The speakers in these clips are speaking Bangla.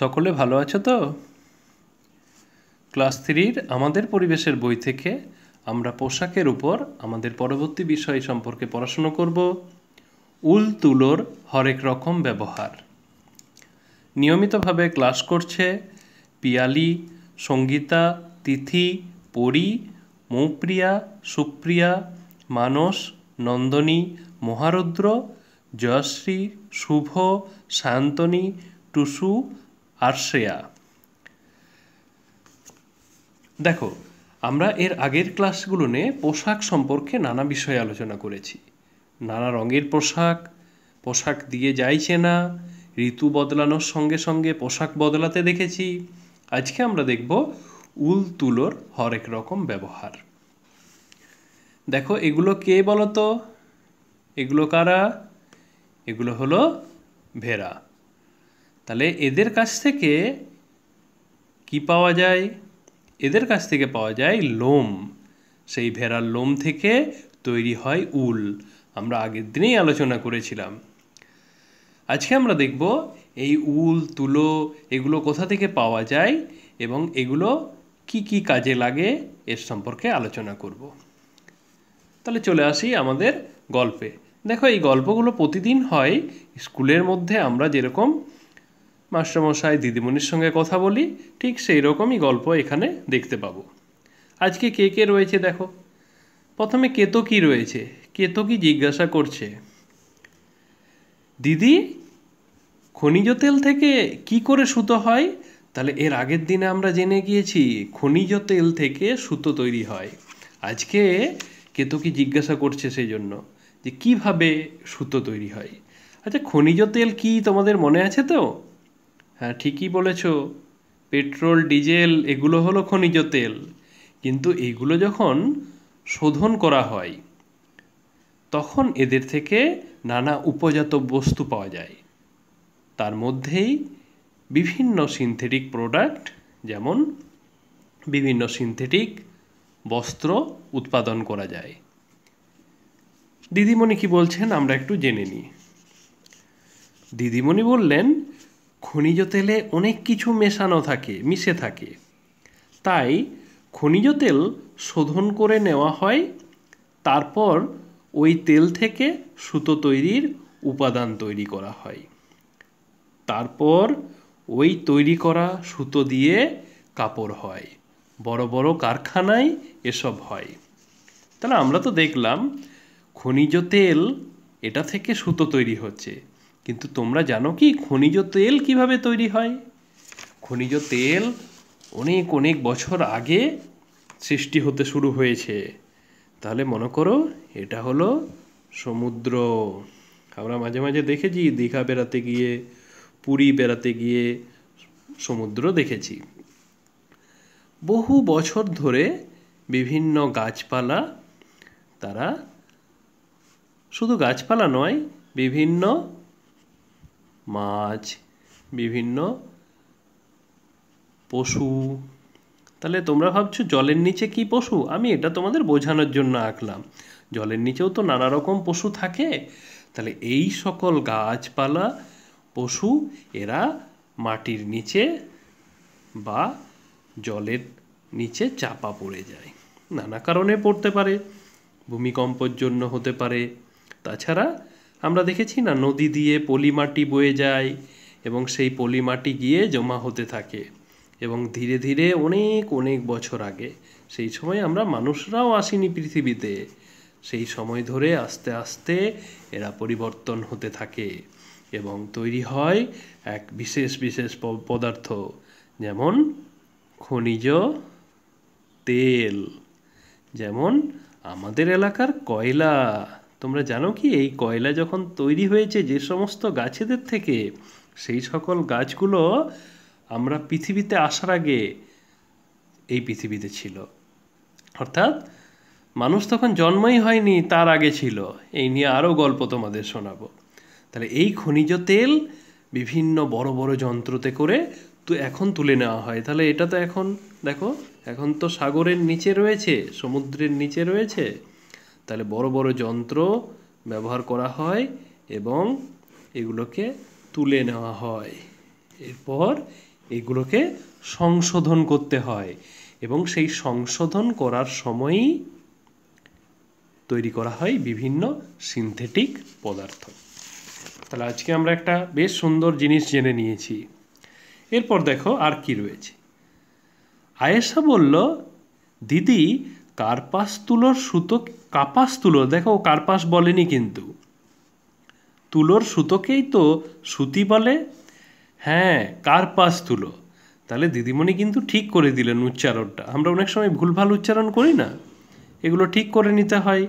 সকলে ভালো আছো তো ক্লাস থ্রির আমাদের পরিবেশের বই থেকে আমরা পোশাকের উপর আমাদের পরবর্তী বিষয় সম্পর্কে পড়াশুনো করব উল তুলোর হরেক রকম ব্যবহার নিয়মিতভাবে ক্লাস করছে পিয়ালি সঙ্গীতা তিথি পরি মৌপ্রিয়া সুপ্রিয়া মানস নন্দনী মহারুদ্র জয়শ্রী শুভ সায়ন্তনী টুসু শ্রেয়া দেখো আমরা এর আগের ক্লাসগুলোনে পোশাক সম্পর্কে নানা বিষয়ে আলোচনা করেছি নানা রঙের পোশাক পোশাক দিয়ে যাইছে না ঋতু বদলানোর সঙ্গে সঙ্গে পোশাক বদলাতে দেখেছি আজকে আমরা দেখব উল তুলোর হরেক রকম ব্যবহার দেখো এগুলো কে বলতো এগুলো কারা এগুলো হলো ভেড়া তাহলে এদের কাছ থেকে কি পাওয়া যায় এদের কাছ থেকে পাওয়া যায় লোম সেই ভেড়ার লোম থেকে তৈরি হয় উল আমরা আগের দিনেই আলোচনা করেছিলাম আজকে আমরা দেখব এই উল তুলো এগুলো কোথা থেকে পাওয়া যায় এবং এগুলো কি কি কাজে লাগে এর সম্পর্কে আলোচনা করব তাহলে চলে আসি আমাদের গল্পে দেখো এই গল্পগুলো প্রতিদিন হয় স্কুলের মধ্যে আমরা যেরকম মাস্টারমশাই দিদিমণির সঙ্গে কথা বলি ঠিক সেই রকমই গল্প এখানে দেখতে পাবো আজকে কে কে রয়েছে দেখো প্রথমে কি রয়েছে কি জিজ্ঞাসা করছে দিদি খনিজ তেল থেকে কি করে সুতো হয় তাহলে এর আগের দিনে আমরা জেনে গিয়েছি খনিজ তেল থেকে সুতো তৈরি হয় আজকে কি জিজ্ঞাসা করছে সেই জন্য যে কিভাবে সুতো তৈরি হয় আচ্ছা খনিজ তেল কি তোমাদের মনে আছে তো হ্যাঁ ঠিকই বলেছ পেট্রোল ডিজেল এগুলো হলো খনিজ তেল কিন্তু এগুলো যখন শোধন করা হয় তখন এদের থেকে নানা উপজাত বস্তু পাওয়া যায় তার মধ্যেই বিভিন্ন সিনথেটিক প্রোডাক্ট যেমন বিভিন্ন সিনথেটিক বস্ত্র উৎপাদন করা যায় দিদিমণি কি বলছেন আমরা একটু জেনে নিই দিদিমণি বললেন খনিজ তেলে অনেক কিছু মেশানো থাকে মিশে থাকে তাই খনিজ তেল শোধন করে নেওয়া হয় তারপর ওই তেল থেকে সুতো তৈরির উপাদান তৈরি করা হয় তারপর ওই তৈরি করা সুতো দিয়ে কাপড় হয় বড় বড় কারখানায় এসব হয় তাহলে আমরা তো দেখলাম খনিজ তেল এটা থেকে সুতো তৈরি হচ্ছে কিন্তু তোমরা জানো কি খনিজ তেল কিভাবে তৈরি হয় খনিজ তেল অনেক অনেক বছর আগে সৃষ্টি হতে শুরু হয়েছে তাহলে মনে করো এটা হলো সমুদ্র আমরা মাঝে মাঝে দেখেছি দীঘা বেড়াতে গিয়ে পুরী বেড়াতে গিয়ে সমুদ্র দেখেছি বহু বছর ধরে বিভিন্ন গাছপালা তারা শুধু গাছপালা নয় বিভিন্ন মাছ বিভিন্ন পশু তাহলে তোমরা ভাবছো জলের নিচে কি পশু আমি এটা তোমাদের বোঝানোর জন্য আঁকলাম জলের নিচেও তো নানা রকম পশু থাকে তাহলে এই সকল গাছপালা পশু এরা মাটির নিচে বা জলের নিচে চাপা পড়ে যায় নানা কারণে পড়তে পারে ভূমিকম্পর জন্য হতে পারে তাছাড়া আমরা দেখেছি না নদী দিয়ে পলিমাটি বয়ে যায় এবং সেই পলিমাটি গিয়ে জমা হতে থাকে এবং ধীরে ধীরে অনেক অনেক বছর আগে সেই সময় আমরা মানুষরাও আসিনি পৃথিবীতে সেই সময় ধরে আস্তে আস্তে এরা পরিবর্তন হতে থাকে এবং তৈরি হয় এক বিশেষ বিশেষ পদার্থ যেমন খনিজ তেল যেমন আমাদের এলাকার কয়লা তোমরা জানো কি এই কয়লা যখন তৈরি হয়েছে যে সমস্ত গাছেদের থেকে সেই সকল গাছগুলো আমরা পৃথিবীতে আসার আগে এই পৃথিবীতে ছিল অর্থাৎ মানুষ তখন জন্মই হয়নি তার আগে ছিল এই নিয়ে আরও গল্প তোমাদের শোনাবো তাহলে এই খনিজ তেল বিভিন্ন বড় বড় যন্ত্রতে করে তো এখন তুলে নেওয়া হয় তাহলে এটা তো এখন দেখো এখন তো সাগরের নিচে রয়েছে সমুদ্রের নিচে রয়েছে তাহলে বড় বড় যন্ত্র ব্যবহার করা হয় এবং এগুলোকে তুলে নেওয়া হয় এরপর এগুলোকে সংশোধন করতে হয় এবং সেই সংশোধন করার সময়ই তৈরি করা হয় বিভিন্ন সিনথেটিক পদার্থ তাহলে আজকে আমরা একটা বেশ সুন্দর জিনিস জেনে নিয়েছি এরপর দেখো আর কি রয়েছে আয়েশা বলল দিদি কার্পাস তুলোর সুতো কাপাস তুলো দেখো কার্পাস বলেনি কিন্তু তুলোর সুতোকেই তো সুতি বলে হ্যাঁ কার্পাস তুলো তাহলে দিদিমণি কিন্তু ঠিক করে দিলেন উচ্চারণটা আমরা অনেক সময় ভুলভাল উচ্চারণ করি না এগুলো ঠিক করে নিতে হয়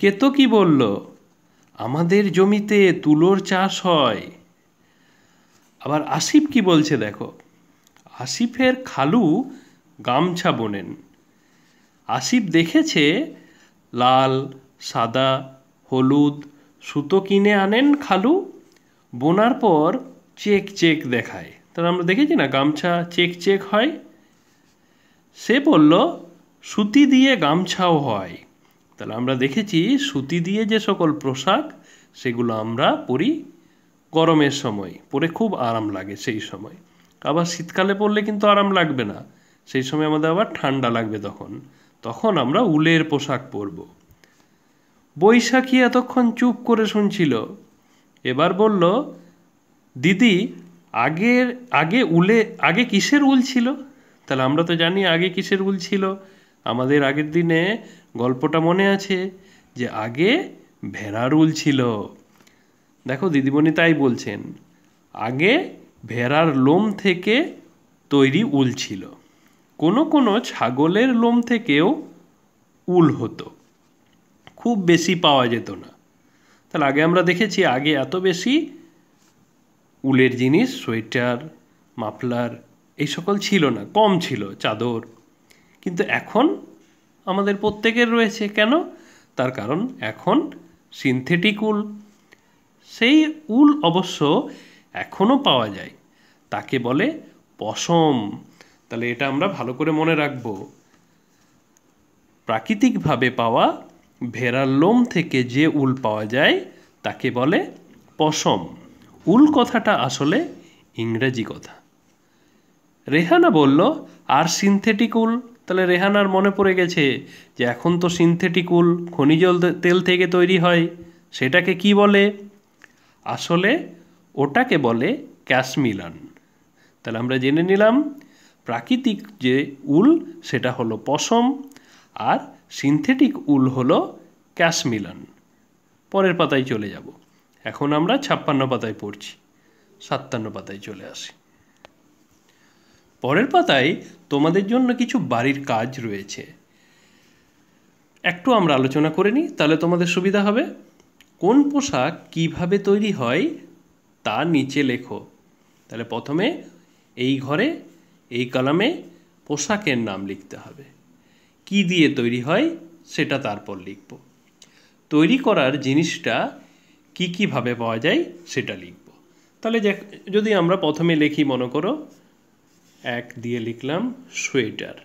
কে তো কি বলল আমাদের জমিতে তুলোর চাষ হয় আবার আসিফ কি বলছে দেখো আসিফের খালু গামছা বোনেন আসিফ দেখেছে লাল সাদা হলুদ সুতো কিনে আনেন খালু বোনার পর চেক চেক দেখায় তাহলে আমরা দেখেছি না গামছা চেক চেক হয় সে বলল সুতি দিয়ে গামছাও হয় তাহলে আমরা দেখেছি সুতি দিয়ে যে সকল পোশাক সেগুলো আমরা পরি গরমের সময় পরে খুব আরাম লাগে সেই সময় আবার শীতকালে পরলে কিন্তু আরাম লাগবে না সেই সময় আমাদের আবার ঠান্ডা লাগবে তখন তখন আমরা উলের পোশাক পরব বৈশাখী এতক্ষণ চুপ করে শুনছিল এবার বলল দিদি আগের আগে উলে আগে কিসের উল ছিল তাহলে আমরা তো জানি আগে কিসের উল ছিল আমাদের আগের দিনে গল্পটা মনে আছে যে আগে ভেড়ার উল ছিল দেখো দিদিমণি তাই বলছেন আগে ভেড়ার লোম থেকে তৈরি উল ছিল কোনো কোনো ছাগলের লোম থেকেও উল হতো খুব বেশি পাওয়া যেত না তাহলে আগে আমরা দেখেছি আগে এত বেশি উলের জিনিস সোয়েটার মাফলার এই সকল ছিল না কম ছিল চাদর কিন্তু এখন আমাদের প্রত্যেকের রয়েছে কেন তার কারণ এখন সিনথেটিক উল সেই উল অবশ্য এখনও পাওয়া যায় তাকে বলে পশম তাহলে এটা আমরা ভালো করে মনে রাখব প্রাকৃতিকভাবে পাওয়া ভেড়ার লোম থেকে যে উল পাওয়া যায় তাকে বলে পশম উল কথাটা আসলে ইংরেজি কথা রেহানা বলল আর সিনথেটিক উল তাহলে রেহানার মনে পড়ে গেছে যে এখন তো সিনথেটিক উল খনিজ তেল থেকে তৈরি হয় সেটাকে কি বলে আসলে ওটাকে বলে ক্যাশমিলান তাহলে আমরা জেনে নিলাম প্রাকৃতিক যে উল সেটা হলো পশম আর সিনথেটিক উল হলো ক্যাশমিলন পরের পাতায় চলে যাব এখন আমরা ছাপ্পান্ন পাতায় পড়ছি সাতান্ন পাতায় চলে আসি পরের পাতায় তোমাদের জন্য কিছু বাড়ির কাজ রয়েছে একটু আমরা আলোচনা করে নিই তাহলে তোমাদের সুবিধা হবে কোন পোশাক কিভাবে তৈরি হয় তা নিচে লেখো তাহলে প্রথমে এই ঘরে এই কলামে পোশাকের নাম লিখতে হবে কি দিয়ে তৈরি হয় সেটা তারপর লিখব তৈরি করার জিনিসটা কি কীভাবে পাওয়া যায় সেটা লিখব তাহলে যদি আমরা প্রথমে লিখি মনে করো এক দিয়ে লিখলাম সোয়েটার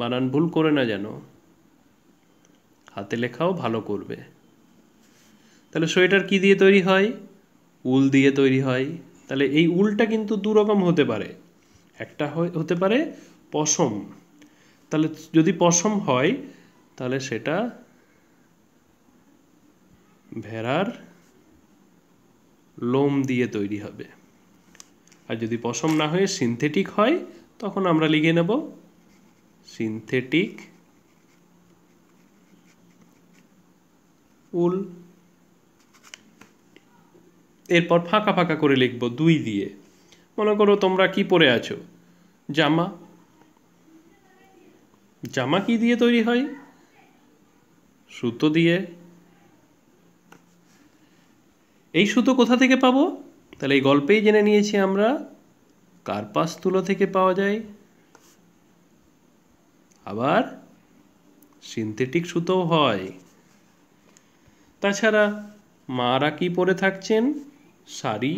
বানান ভুল করে না যেন হাতে লেখাও ভালো করবে তাহলে সোয়েটার কি দিয়ে তৈরি হয় উল দিয়ে তৈরি হয় তাহলে এই উলটা কিন্তু দু রকম হতে পারে একটা হতে পারে পশম তাহলে যদি পশম হয় তাহলে সেটা ভেড়ার লোম দিয়ে তৈরি হবে আর যদি পশম না হয়ে সিনথেটিক হয় তখন আমরা লিখে নেব সিনথেটিক উল এরপর ফাঁকা ফাঁকা করে লিখব দুই দিয়ে মনে করো তোমরা কি পরে আছো জামা জামা কি দিয়ে তৈরি হয় সুতো দিয়ে এই সুতো কোথা থেকে পাবো তাহলে এই গল্পেই জেনে নিয়েছি আমরা কার্পাস তুলো থেকে পাওয়া যায় আবার সিনথেটিক সুতোও হয় তাছাড়া মারা কি পরে থাকছেন শাড়ি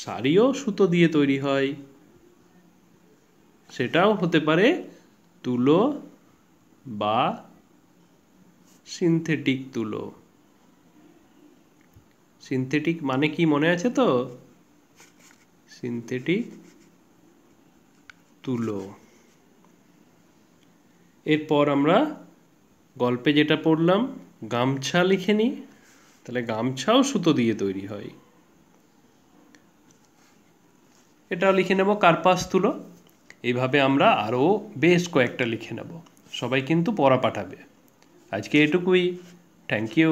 শাড়িও সুতো দিয়ে তৈরি হয় সেটাও হতে পারে তুলো বা সিনথেটিক তুলো সিনথেটিক মানে কি মনে আছে তো সিনথেটিক তুলো এরপর আমরা গল্পে যেটা পড়লাম গামছা লিখে নিই তাহলে গামছাও সুতো দিয়ে তৈরি হয় এটা লিখে নেব কার্পাস তুলো এইভাবে আমরা আরও বেশ কয়েকটা লিখে নেব সবাই কিন্তু পড়া পাঠাবে আজকে এটুকুই থ্যাংক ইউ